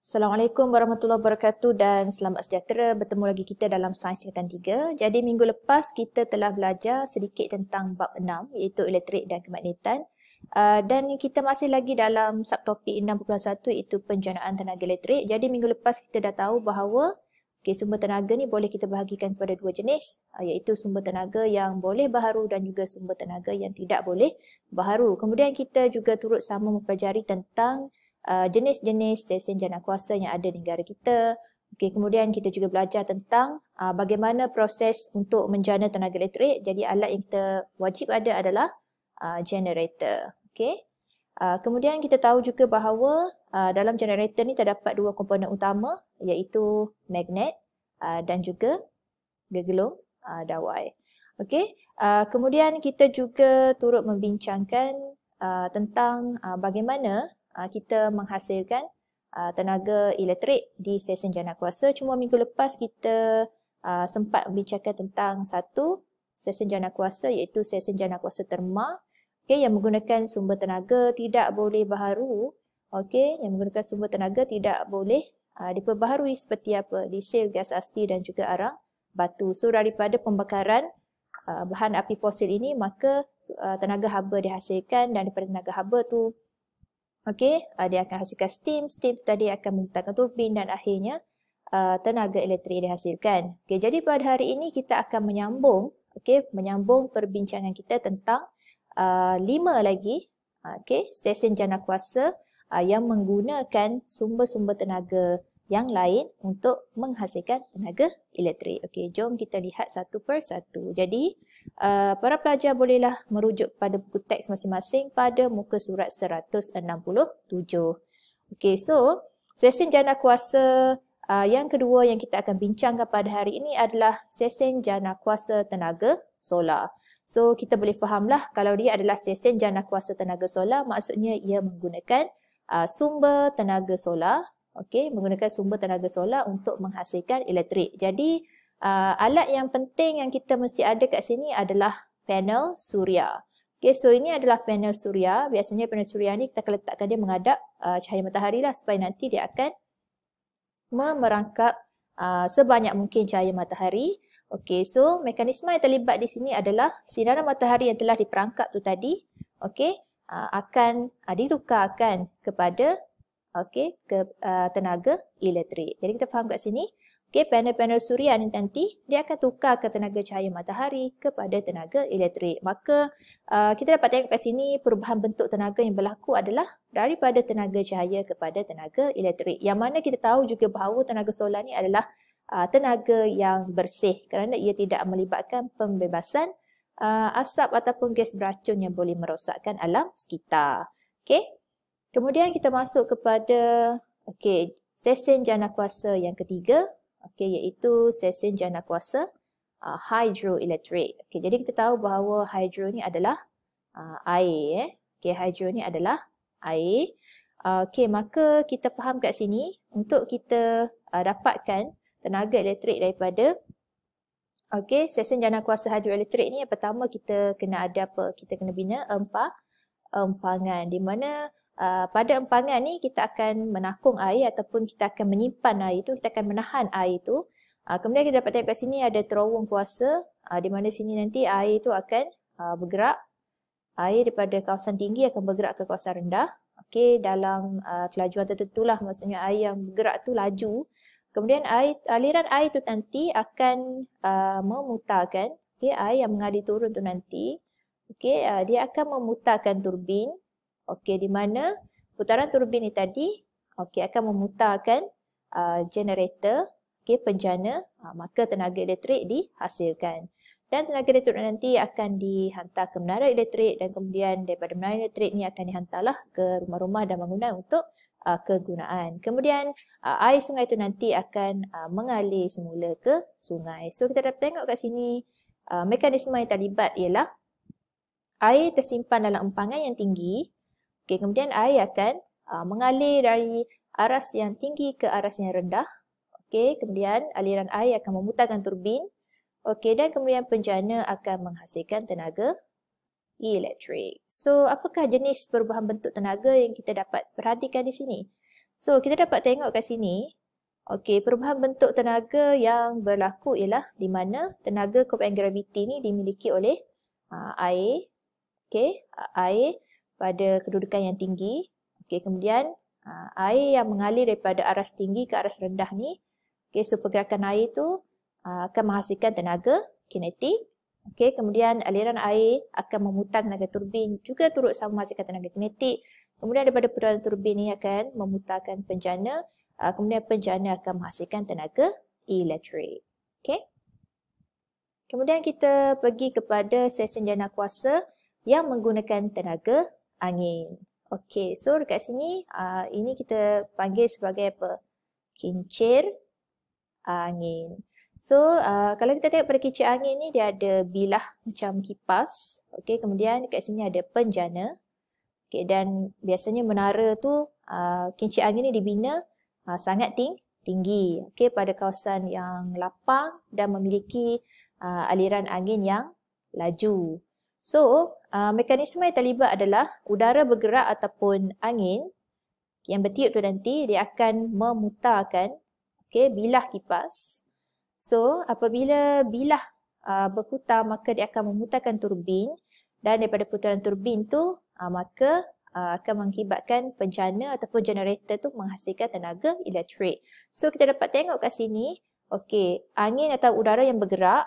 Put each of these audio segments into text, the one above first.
Assalamualaikum warahmatullahi wabarakatuh dan selamat sejahtera bertemu lagi kita dalam Sains Tingkatan 3. Jadi minggu lepas kita telah belajar sedikit tentang bab 6 iaitu elektrik dan kemagnetan uh, dan kita masih lagi dalam subtopik 6.1 iaitu penjanaan tenaga elektrik. Jadi minggu lepas kita dah tahu bahawa okay, sumber tenaga ni boleh kita bahagikan kepada dua jenis uh, iaitu sumber tenaga yang boleh baharu dan juga sumber tenaga yang tidak boleh baharu. Kemudian kita juga turut sama mempelajari tentang uh, jenis-jenis stesen jana kuasa yang ada di negara kita. Okay, kemudian kita juga belajar tentang uh, bagaimana proses untuk menjana tenaga elektrik. Jadi alat yang kita wajib ada adalah uh, generator. Okay. Uh, kemudian kita tahu juga bahawa uh, dalam generator ni terdapat dua komponen utama iaitu magnet uh, dan juga gelung uh, dawai. Okay. Uh, kemudian kita juga turut membincangkan uh, tentang uh, bagaimana Ah, kita menghasilkan uh, tenaga elektrik di stesen jana kuasa. Cuma minggu lepas kita uh, sempat membincangkan tentang satu stesen jana kuasa iaitu stesen jana kuasa terma okay, yang menggunakan sumber tenaga tidak boleh baharu. Okay, yang menggunakan sumber tenaga tidak boleh uh, diperbaharui seperti apa? Disil, gas asli dan juga arang batu. So daripada pembakaran bahan api fosil ini maka tenaga haba dihasilkan dan daripada tenaga haba tu Okey, uh, dia akan hasilkan steam, steam tadi akan memutarkan turbin dan akhirnya uh, tenaga elektrik dihasilkan. Okey, jadi pada hari ini kita akan menyambung, okey, menyambung perbincangan kita tentang uh, lima lagi, uh, okey, stesen jana kuasa uh, yang menggunakan sumber-sumber tenaga yang lain untuk menghasilkan tenaga elektrik. Okey, jom kita lihat satu per satu. Jadi, uh, para pelajar bolehlah merujuk pada buku teks masing-masing pada muka surat 167. Okey, so sesi jana kuasa uh, yang kedua yang kita akan bincangkan pada hari ini adalah sesi jana kuasa tenaga solar. So, kita boleh fahamlah kalau dia adalah sesi jana kuasa tenaga solar, maksudnya ia menggunakan uh, sumber tenaga solar okey menggunakan sumber tenaga solar untuk menghasilkan elektrik. Jadi uh, alat yang penting yang kita mesti ada kat sini adalah panel suria. Okey, so ini adalah panel suria. Biasanya panel suria ni kita akan letakkan dia menghadap uh, cahaya matahari lah supaya nanti dia akan memerangkap uh, sebanyak mungkin cahaya matahari. Okey, so mekanisme yang terlibat di sini adalah sinaran matahari yang telah diperangkap tu tadi, okey, uh, akan uh, ditukarkan kepada okey ke uh, tenaga elektrik. Jadi kita faham kat sini, okey panel-panel suria ni nanti dia akan tukar ke tenaga cahaya matahari kepada tenaga elektrik. Maka uh, kita dapat tengok kat sini perubahan bentuk tenaga yang berlaku adalah daripada tenaga cahaya kepada tenaga elektrik. Yang mana kita tahu juga bahawa tenaga solar ni adalah uh, tenaga yang bersih kerana ia tidak melibatkan pembebasan uh, asap ataupun gas beracun yang boleh merosakkan alam sekitar. Okey? Kemudian kita masuk kepada okey, stesen jana kuasa yang ketiga, okey iaitu stesen jana kuasa uh, hydroelectric. Okey, jadi kita tahu bahawa hydro ni adalah uh, air eh. Okey, hydro ni adalah air. Uh, okey, maka kita faham kat sini untuk kita uh, dapatkan tenaga elektrik daripada okey, stesen jana kuasa hydroelectric ni yang pertama kita kena ada apa? Kita kena bina empang empangan di mana Ah, pada empangan ni kita akan menakung air ataupun kita akan menyimpan air itu kita akan menahan air itu Uh, ah, kemudian kita dapat tengok kat sini ada terowong kuasa uh, di mana sini nanti air itu akan uh, bergerak. Air daripada kawasan tinggi akan bergerak ke kawasan rendah. Okey, dalam uh, kelajuan tertentu lah maksudnya air yang bergerak tu laju. Kemudian air, aliran air tu nanti akan uh, memutarkan okay, air yang mengalir turun tu nanti. Okey, uh, dia akan memutarkan turbin Okey, di mana putaran turbin ni tadi okey akan memutarkan uh, generator, okey penjana, uh, maka tenaga elektrik dihasilkan. Dan tenaga elektrik nanti akan dihantar ke menara elektrik dan kemudian daripada menara elektrik ni akan dihantarlah ke rumah-rumah dan bangunan untuk uh, kegunaan. Kemudian uh, air sungai itu nanti akan uh, mengalir semula ke sungai. So kita dapat tengok kat sini uh, mekanisme yang terlibat ialah air tersimpan dalam empangan yang tinggi Okay, kemudian air akan uh, mengalir dari aras yang tinggi ke aras yang rendah. Okey, kemudian aliran air akan memutarkan turbin. Okey, dan kemudian penjana akan menghasilkan tenaga elektrik. So, apakah jenis perubahan bentuk tenaga yang kita dapat perhatikan di sini? So, kita dapat tengok kat sini. Okay, perubahan bentuk tenaga yang berlaku ialah di mana tenaga kopang graviti ni dimiliki oleh uh, air. Okay, uh, air pada kedudukan yang tinggi. Okey, kemudian uh, air yang mengalir daripada aras tinggi ke aras rendah ni, okey, so pergerakan air tu uh, akan menghasilkan tenaga kinetik. Okey, kemudian aliran air akan memutar tenaga turbin juga turut sama menghasilkan tenaga kinetik. Kemudian daripada putaran turbin ini akan memutarkan penjana, uh, kemudian penjana akan menghasilkan tenaga elektrik. Okey. Kemudian kita pergi kepada sesi jana kuasa yang menggunakan tenaga angin. Okey, so dekat sini uh, ini kita panggil sebagai apa? Kincir angin. So uh, kalau kita tengok pada kincir angin ni dia ada bilah macam kipas. Okey, kemudian dekat sini ada penjana. Okey, dan biasanya menara tu uh, kincir angin ni dibina uh, sangat ting tinggi. Okey, pada kawasan yang lapang dan memiliki uh, aliran angin yang laju. So, uh, mekanisme yang terlibat adalah udara bergerak ataupun angin yang bertiup tu nanti dia akan memutarkan okay, bilah kipas. So, apabila bilah uh, berputar maka dia akan memutarkan turbin dan daripada putaran turbin tu uh, maka uh, akan mengakibatkan penjana ataupun generator tu menghasilkan tenaga elektrik. So, kita dapat tengok kat sini Okey, angin atau udara yang bergerak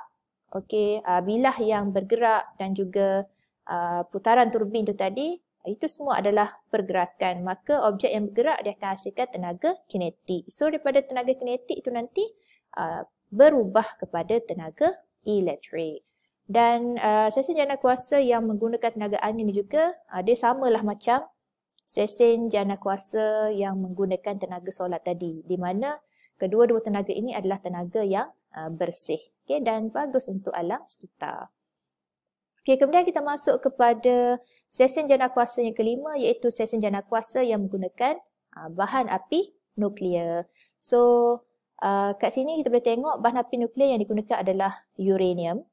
okey uh, bilah yang bergerak dan juga uh, putaran turbin tu tadi itu semua adalah pergerakan maka objek yang bergerak dia akan hasilkan tenaga kinetik so daripada tenaga kinetik tu nanti uh, berubah kepada tenaga elektrik dan uh, sesen jana kuasa yang menggunakan tenaga angin ini juga uh, dia samalah macam sesen jana kuasa yang menggunakan tenaga solar tadi di mana kedua-dua tenaga ini adalah tenaga yang uh, bersih okay, dan bagus untuk alam sekitar. Okay, kemudian kita masuk kepada sesen jana kuasa yang kelima iaitu sesen jana kuasa yang menggunakan uh, bahan api nuklear. So uh, kat sini kita boleh tengok bahan api nuklear yang digunakan adalah uranium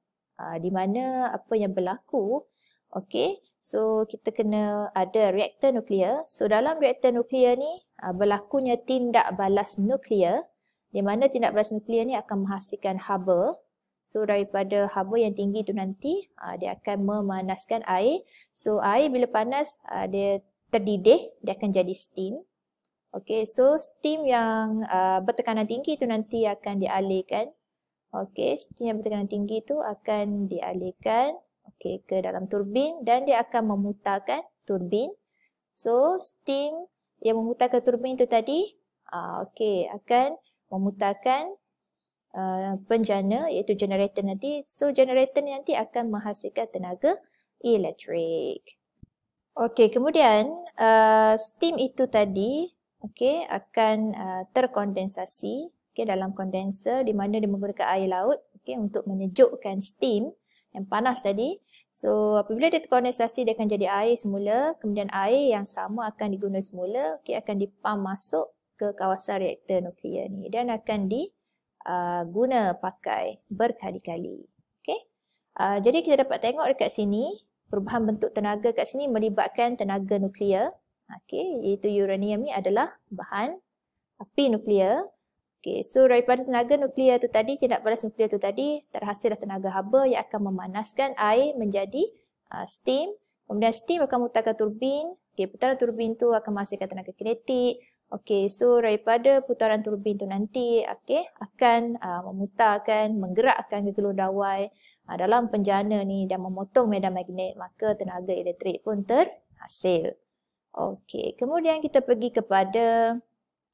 di mana apa yang berlaku Okay, so kita kena ada reaktor nuklear. So dalam reaktor nuklear ni, Ah, berlakunya tindak balas nuklear di mana tindak balas nuklear ni akan menghasilkan haba. So daripada haba yang tinggi tu nanti ah, dia akan memanaskan air. So air bila panas ah, dia terdidih dia akan jadi steam. Okay so steam yang bertekanan tinggi tu nanti akan dialihkan. Okay steam yang bertekanan tinggi tu akan dialihkan okay, ke dalam turbin dan dia akan memutarkan turbin. So steam yang memutarkan turbin itu tadi uh, okey akan memutarkan uh, penjana iaitu generator nanti so generator nanti akan menghasilkan tenaga elektrik okey kemudian uh, steam itu tadi okey akan uh, terkondensasi okey dalam kondenser di mana dia menggunakan air laut okey untuk menyejukkan steam yang panas tadi So apabila dia terkondensasi dia akan jadi air semula kemudian air yang sama akan diguna semula okay, akan dipam masuk ke kawasan reaktor nuklear ni dan akan diguna uh, pakai berkali-kali. Okay? Uh, jadi kita dapat tengok dekat sini perubahan bentuk tenaga kat sini melibatkan tenaga nuklear. Okay, iaitu uranium ni adalah bahan api nuklear. Okay, so daripada tenaga nuklear tu tadi, tindak balas nuklear tu tadi, terhasillah tenaga haba yang akan memanaskan air menjadi uh, steam. Kemudian steam akan memutarkan turbin. Okay, putaran turbin tu akan menghasilkan tenaga kinetik. Okay, so daripada putaran turbin tu nanti, okay, akan uh, memutarkan, menggerakkan gegelung dawai uh, dalam penjana ni dan memotong medan magnet, maka tenaga elektrik pun terhasil. Okay, kemudian kita pergi kepada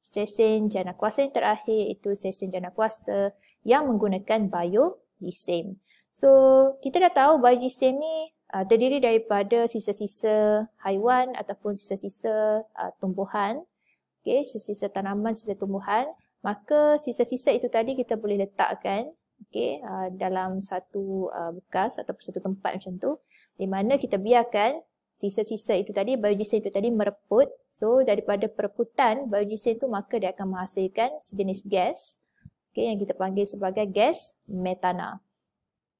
sesen jana kuasa yang terakhir itu sesen jana kuasa yang menggunakan bio lisem. So kita dah tahu bio lisem ni uh, terdiri daripada sisa-sisa haiwan ataupun sisa-sisa uh, tumbuhan. Okay, sisa-sisa tanaman, sisa tumbuhan. Maka sisa-sisa itu tadi kita boleh letakkan okay, uh, dalam satu uh, bekas atau satu tempat macam tu di mana kita biarkan sisa-sisa itu tadi, biogenesis itu tadi mereput. So daripada pereputan biogenesis itu maka dia akan menghasilkan sejenis gas okay, yang kita panggil sebagai gas metana.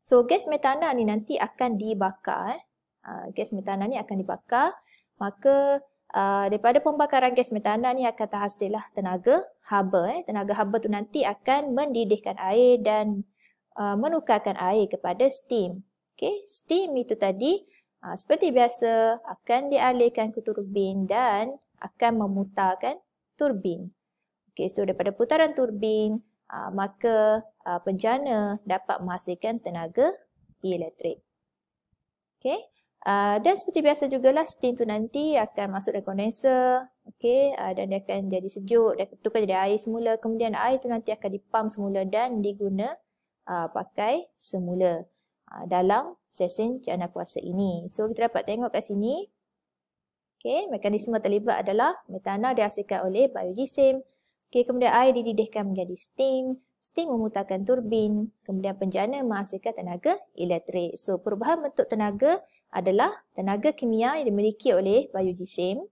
So gas metana ni nanti akan dibakar. Eh. Uh, gas metana ni akan dibakar. Maka uh, daripada pembakaran gas metana ni akan terhasil lah tenaga haba. Eh. Tenaga haba tu nanti akan mendidihkan air dan uh, menukarkan air kepada steam. Okay. Steam itu tadi Ha, seperti biasa akan dialihkan ke turbin dan akan memutarkan turbin. Okey, so daripada putaran turbin ha, maka ha, penjana dapat menghasilkan tenaga elektrik. Okey. Uh, dan seperti biasa juga lah, steam tu nanti akan masuk dalam kondenser okay, uh, dan dia akan jadi sejuk, dia akan jadi air semula kemudian air tu nanti akan dipump semula dan diguna uh, pakai semula. Ah, dalam sesen cana kuasa ini. So kita dapat tengok kat sini. Okay, mekanisme terlibat adalah metana dihasilkan oleh biojisim. Okay, kemudian air dididihkan menjadi steam. Steam memutarkan turbin. Kemudian penjana menghasilkan tenaga elektrik. So perubahan bentuk tenaga adalah tenaga kimia yang dimiliki oleh biojisim.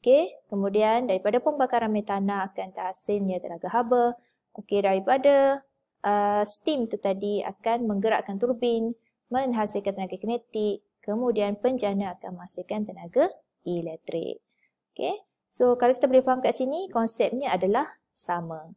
Okay, kemudian daripada pembakaran metana akan terhasilnya tenaga haba. Okay, daripada uh, steam tu tadi akan menggerakkan turbin, menghasilkan tenaga kinetik, kemudian penjana akan menghasilkan tenaga elektrik. Okay. So kalau kita boleh faham kat sini, konsepnya adalah sama.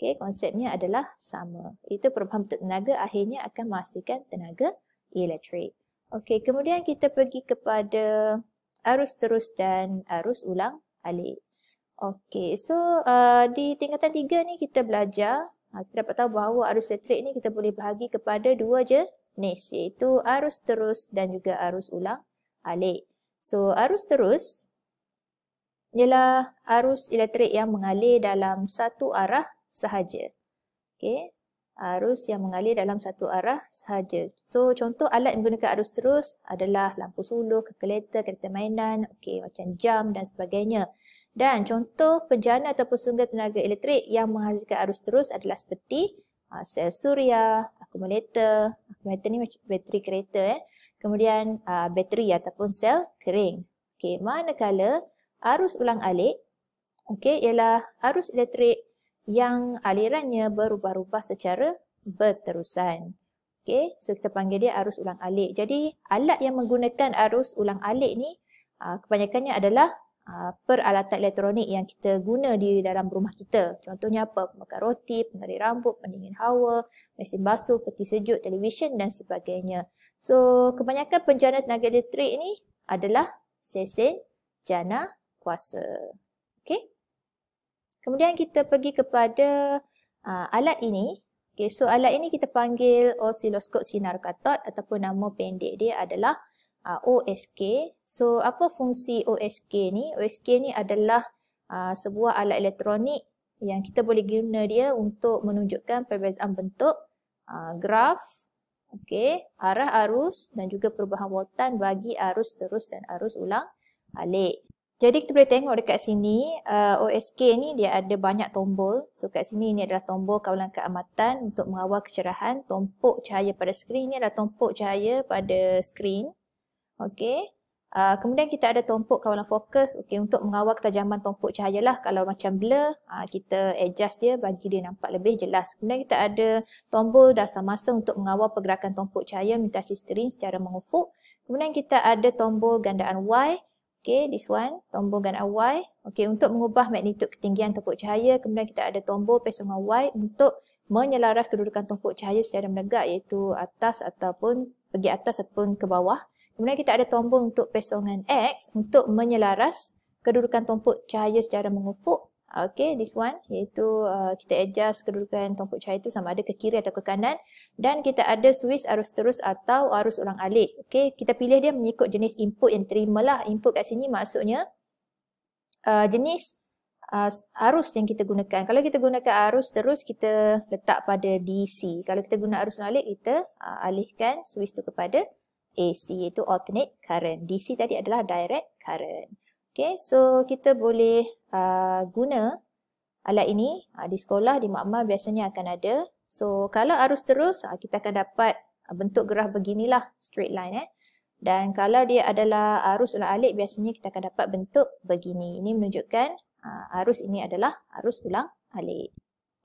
Okay, konsepnya adalah sama. Itu perubahan tenaga akhirnya akan menghasilkan tenaga elektrik. Okay, kemudian kita pergi kepada arus terus dan arus ulang alik. Okay, so uh, di tingkatan tiga ni kita belajar Ha, kita dapat tahu bahawa arus elektrik ni kita boleh bahagi kepada dua jenis iaitu arus terus dan juga arus ulang alik. So arus terus ialah arus elektrik yang mengalir dalam satu arah sahaja. Okay. Arus yang mengalir dalam satu arah sahaja. So contoh alat yang menggunakan arus terus adalah lampu suluh, kalkulator, kereta mainan, okay, macam jam dan sebagainya. Dan contoh penjana atau sumber tenaga elektrik yang menghasilkan arus terus adalah seperti ah, sel suria, akumulator, akumulator ni macam bateri kereta eh. Kemudian uh, bateri ataupun sel kering. Okey, manakala arus ulang alik okey ialah arus elektrik yang alirannya berubah-ubah secara berterusan. Okey, so kita panggil dia arus ulang alik. Jadi, alat yang menggunakan arus ulang alik ni uh, kebanyakannya adalah Ah, peralatan elektronik yang kita guna di dalam rumah kita. Contohnya apa? Pemakan roti, pengering rambut, pendingin hawa, mesin basuh, peti sejuk, televisyen dan sebagainya. So, kebanyakan penjana tenaga elektrik ini adalah sesen jana kuasa. Okay? Kemudian kita pergi kepada uh, alat ini. Okay, so alat ini kita panggil osiloskop sinar katod ataupun nama pendek dia adalah uh, OSK. So apa fungsi OSK ni? OSK ni adalah uh, sebuah alat elektronik yang kita boleh guna dia untuk menunjukkan perbezaan bentuk uh, graf, okay, arah arus dan juga perubahan wattan bagi arus terus dan arus ulang alik. Jadi kita boleh tengok dekat sini uh, OSK ni dia ada banyak tombol. So kat sini ini adalah tombol kawalan keamatan untuk mengawal kecerahan. Tompok cahaya pada skrin ni adalah tompok cahaya pada skrin. Okey. Uh, kemudian kita ada tompok kawalan fokus okay, untuk mengawal ketajaman tompok cahaya lah. Kalau macam blur, uh, kita adjust dia bagi dia nampak lebih jelas. Kemudian kita ada tombol dasar masa untuk mengawal pergerakan tompok cahaya mutasi skrin secara mengufuk. Kemudian kita ada tombol gandaan Y. Okay, this one. Tombol gandaan Y. Okay, untuk mengubah magnitud ketinggian tompok cahaya. Kemudian kita ada tombol pesongan Y untuk menyelaras kedudukan tompok cahaya secara menegak iaitu atas ataupun pergi atas ataupun ke bawah. Kemudian kita ada tombol untuk pesongan X untuk menyelaras kedudukan tompok cahaya secara mengufuk. Okay, this one iaitu uh, kita adjust kedudukan tompok cahaya itu sama ada ke kiri atau ke kanan. Dan kita ada switch arus terus atau arus ulang alik. Okay, kita pilih dia mengikut jenis input yang lah Input kat sini maksudnya uh, jenis uh, arus yang kita gunakan. Kalau kita gunakan arus terus, kita letak pada DC. Kalau kita guna arus ulang alik, kita uh, alihkan switch itu kepada AC itu alternate current. DC tadi adalah direct current. Okay, so kita boleh uh, guna alat ini uh, di sekolah, di makmal biasanya akan ada. So, kalau arus terus, uh, kita akan dapat uh, bentuk gerah beginilah, straight line. Eh. Dan kalau dia adalah arus ulang-alik, biasanya kita akan dapat bentuk begini. Ini menunjukkan uh, arus ini adalah arus ulang-alik.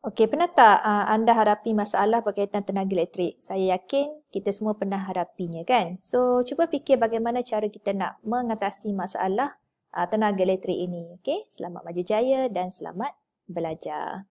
Okey, pernah tak uh, anda hadapi masalah berkaitan tenaga elektrik? Saya yakin kita semua pernah hadapinya kan? So, cuba fikir bagaimana cara kita nak mengatasi masalah uh, tenaga elektrik ini. Okey, selamat maju jaya dan selamat belajar.